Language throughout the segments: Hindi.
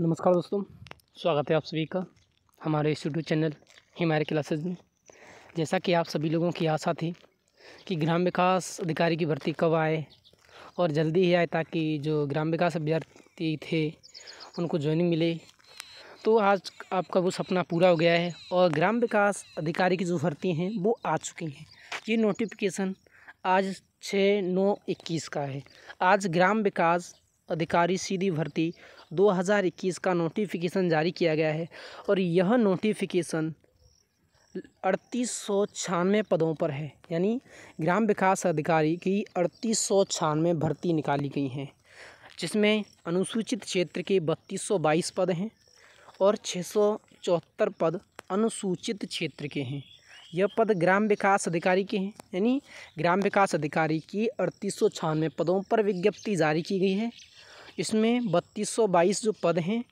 नमस्कार दोस्तों स्वागत है आप सभी का हमारे यूट्यूब चैनल हिमारे क्लासेस में जैसा कि आप सभी लोगों की आशा थी कि ग्राम विकास अधिकारी की भर्ती कब आए और जल्दी ही आए ताकि जो ग्राम विकास अभ्यर्थी थे उनको ज्वाइनिंग मिले तो आज आपका वो सपना पूरा हो गया है और ग्राम विकास अधिकारी की जो भर्ती हैं वो आ चुकी हैं ये नोटिफिकेशन आज छः नौ इक्कीस का है आज ग्राम विकास अधिकारी सीधी भर्ती 2021 का नोटिफिकेशन जारी किया गया है और यह नोटिफिकेशन अड़तीस सौ छियानवे पदों पर है यानी ग्राम विकास अधिकारी की अड़तीस सौ छियानवे भर्ती निकाली गई हैं जिसमें अनुसूचित क्षेत्र के बत्तीस सौ बाईस पद हैं और छः सौ चौहत्तर पद अनुसूचित क्षेत्र के हैं यह पद ग्राम विकास अधिकारी के हैं यानी ग्राम विकास अधिकारी की अड़तीस सौ छियानवे पदों पर विज्ञप्ति जारी की गई है इसमें बत्तीस सौ बाईस जो पद हैं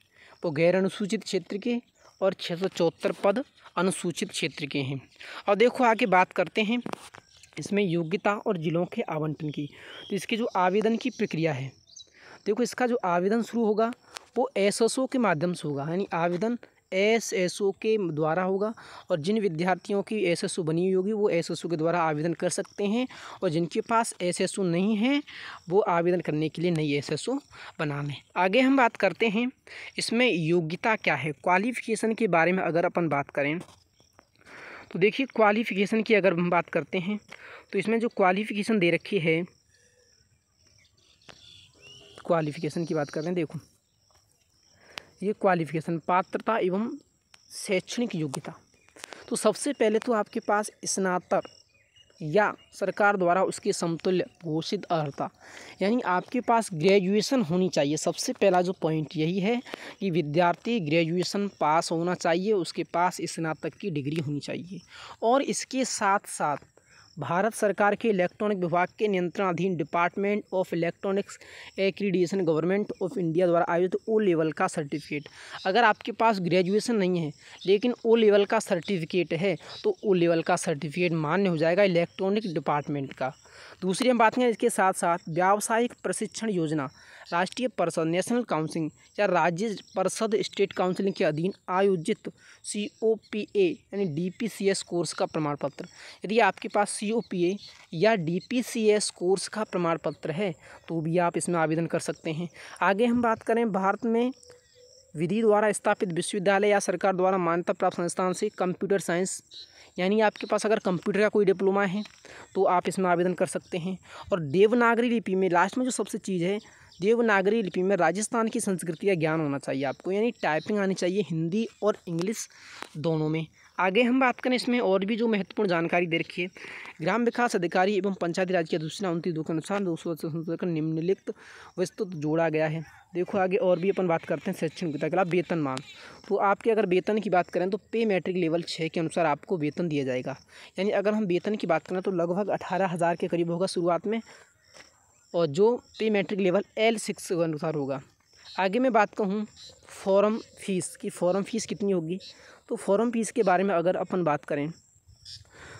वो गैर अनुसूचित क्षेत्र के और छः सौ चौहत्तर पद अनुसूचित क्षेत्र के हैं और देखो आगे बात करते हैं इसमें योग्यता और ज़िलों के आवंटन की तो इसके जो आवेदन की प्रक्रिया है देखो इसका जो आवेदन शुरू होगा वो एस के माध्यम से होगा यानी आवेदन एस एस ओ के द्वारा होगा और जिन विद्यार्थियों की एस एस ओ बनी हुई होगी वो एस एस ओ के द्वारा आवेदन कर सकते हैं और जिनके पास एस एस ओ नहीं है वो आवेदन करने के लिए नई एस एस ओ बना लें आगे हम बात करते हैं इसमें योग्यता क्या है क्वालिफ़िकेशन के बारे में अगर अपन बात करें तो देखिए क्वालिफ़िकेशन की अगर हम बात करते हैं तो इसमें जो क्वालिफ़िकेशन दे रखी है क्वालिफ़िकेशन की बात कर रहे हैं देखो ये क्वालिफिकेशन पात्रता एवं शैक्षणिक योग्यता तो सबसे पहले तो आपके पास स्नातक या सरकार द्वारा उसके समतुल्य घोषित अर्हता यानी आपके पास ग्रेजुएशन होनी चाहिए सबसे पहला जो पॉइंट यही है कि विद्यार्थी ग्रेजुएशन पास होना चाहिए उसके पास स्नातक की डिग्री होनी चाहिए और इसके साथ साथ भारत सरकार के इलेक्ट्रॉनिक विभाग के नियंत्रणाधीन department of electronics accreditation government of India द्वारा आयोजित ओ लेवल का सर्टिफिकेट अगर आपके पास ग्रेजुएशन नहीं है लेकिन ओ लेवल का सर्टिफिकेट है तो ओ लेवल का सर्टिफिकेट मान्य हो जाएगा इलेक्ट्रॉनिक डिपार्टमेंट का दूसरी हम बात करें इसके साथ साथ व्यावसायिक प्रशिक्षण योजना राष्ट्रीय परिषद नेशनल काउंसिलिंग या राज्य परिषद स्टेट काउंसिलिंग के अधीन आयोजित सी ओ पी यानी D P C S course का प्रमाण पत्र यदि आपके पास सी पी ए या D P C S course का प्रमाण पत्र है तो भी आप इसमें आवेदन कर सकते हैं आगे हम बात करें भारत में विधि द्वारा स्थापित विश्वविद्यालय या सरकार द्वारा मान्यता प्राप्त संस्थान से कंप्यूटर साइंस यानी आपके पास अगर कंप्यूटर का कोई डिप्लोमा है तो आप इसमें आवेदन कर सकते हैं और देवनागरी लिपि में लास्ट में जो सबसे चीज़ है देवनागरी लिपि में राजस्थान की संस्कृति का ज्ञान होना चाहिए आपको यानी टाइपिंग आनी चाहिए हिंदी और इंग्लिश दोनों में आगे हम बात करें इसमें और भी जो महत्वपूर्ण जानकारी दे रखी है ग्राम विकास अधिकारी एवं पंचायती राज की अधिसूचना उनतीस दो के अनुसार दो सौ का निम्नलिखित विस्तृत जोड़ा गया है देखो आगे और भी अपन बात करते हैं शैक्षणिकता के अलावा वेतन मान तो आपके अगर वेतन की बात करें तो पे मैट्रिक लेवल छः के अनुसार आपको वेतन दिया जाएगा यानी अगर हम वेतन की बात करें तो लगभग अठारह हज़ार के करीब होगा शुरुआत में और जो पे मैट्रिक लेवल एल सिक्स के अनुसार होगा आगे मैं बात कहूँ फॉरम फ़ीस की फॉरम फ़ीस कितनी होगी तो फॉरम फ़ीस के बारे में अगर अपन बात करें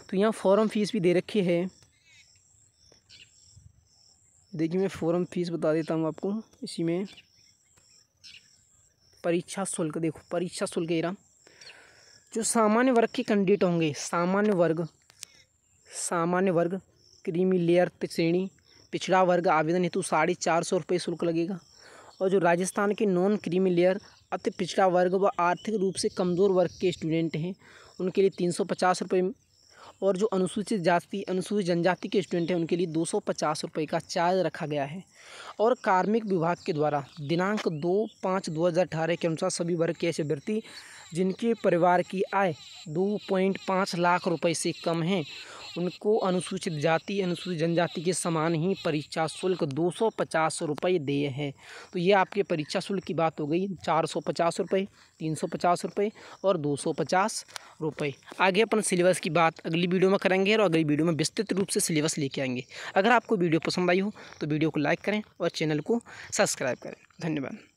तो यहाँ फॉरम फ़ीस भी दे रखी है देखिए मैं फॉरम फ़ीस बता देता हूँ आपको इसी में परीक्षा शुल्क देखो परीक्षा शुल्क एरा जो सामान्य वर्ग के कैंडिडेट होंगे सामान्य वर्ग सामान्य वर्ग क्रीमी लेयर श्रेणी पिछड़ा वर्ग आवेदन हेतु साढ़े चार सौ रुपये शुल्क लगेगा और जो राजस्थान के नॉन क्रीमी लेयर अति पिछड़ा वर्ग व आर्थिक रूप से कमज़ोर वर्ग के स्टूडेंट हैं उनके लिए तीन सौ पचास रुपये और जो अनुसूचित जाति अनुसूचित जनजाति के स्टूडेंट हैं उनके लिए दो सौ पचास रुपये का चार्ज रखा गया है और कार्मिक विभाग के द्वारा दिनांक दो पाँच दो हज़ार अठारह के अनुसार सभी वर्ग के ऐसे अभ्यर्थी जिनके परिवार की आय दो पॉइंट पाँच लाख रुपए से कम है उनको अनुसूचित जाति अनुसूचित जनजाति के समान ही परीक्षा शुल्क दो सौ पचास रुपये देय है तो ये आपके परीक्षा शुल्क की बात हो गई चार सौ पचास रुपये तीन सौ पचास रुपये और दो सौ पचास रुपये आगे अपन सिलेबस की बात अगली वीडियो में करेंगे और अगली वीडियो में विस्तृत रूप से सिलेबस लेके आएंगे अगर आपको वीडियो पसंद आई हो तो वीडियो को लाइक करें और चैनल को सब्सक्राइब करें धन्यवाद